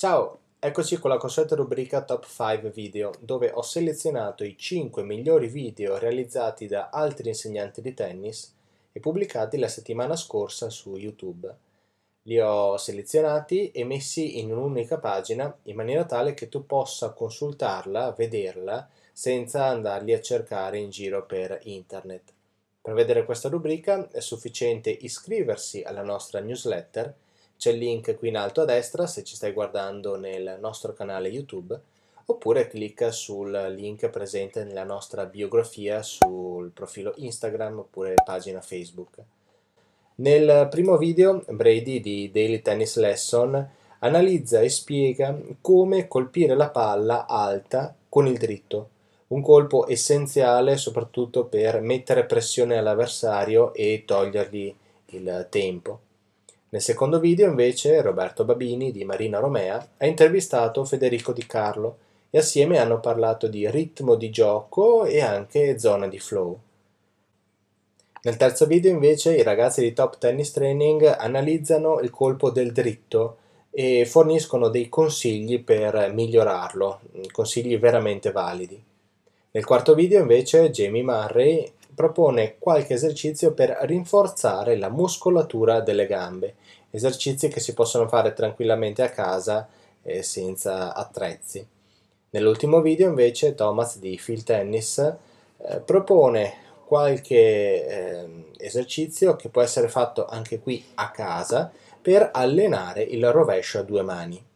Ciao, eccoci con la consueta rubrica Top 5 Video, dove ho selezionato i 5 migliori video realizzati da altri insegnanti di tennis e pubblicati la settimana scorsa su YouTube. Li ho selezionati e messi in un'unica pagina in maniera tale che tu possa consultarla, vederla, senza andarli a cercare in giro per internet. Per vedere questa rubrica è sufficiente iscriversi alla nostra newsletter c'è il link qui in alto a destra se ci stai guardando nel nostro canale YouTube oppure clicca sul link presente nella nostra biografia sul profilo Instagram oppure pagina Facebook. Nel primo video Brady di Daily Tennis Lesson analizza e spiega come colpire la palla alta con il dritto, un colpo essenziale soprattutto per mettere pressione all'avversario e togliergli il tempo. Nel secondo video invece Roberto Babini di Marina Romea ha intervistato Federico Di Carlo e assieme hanno parlato di ritmo di gioco e anche zona di flow. Nel terzo video invece i ragazzi di Top Tennis Training analizzano il colpo del dritto e forniscono dei consigli per migliorarlo, consigli veramente validi. Nel quarto video invece Jamie Murray propone qualche esercizio per rinforzare la muscolatura delle gambe, esercizi che si possono fare tranquillamente a casa e eh, senza attrezzi. Nell'ultimo video invece Thomas di Phil Tennis eh, propone qualche eh, esercizio che può essere fatto anche qui a casa per allenare il rovescio a due mani.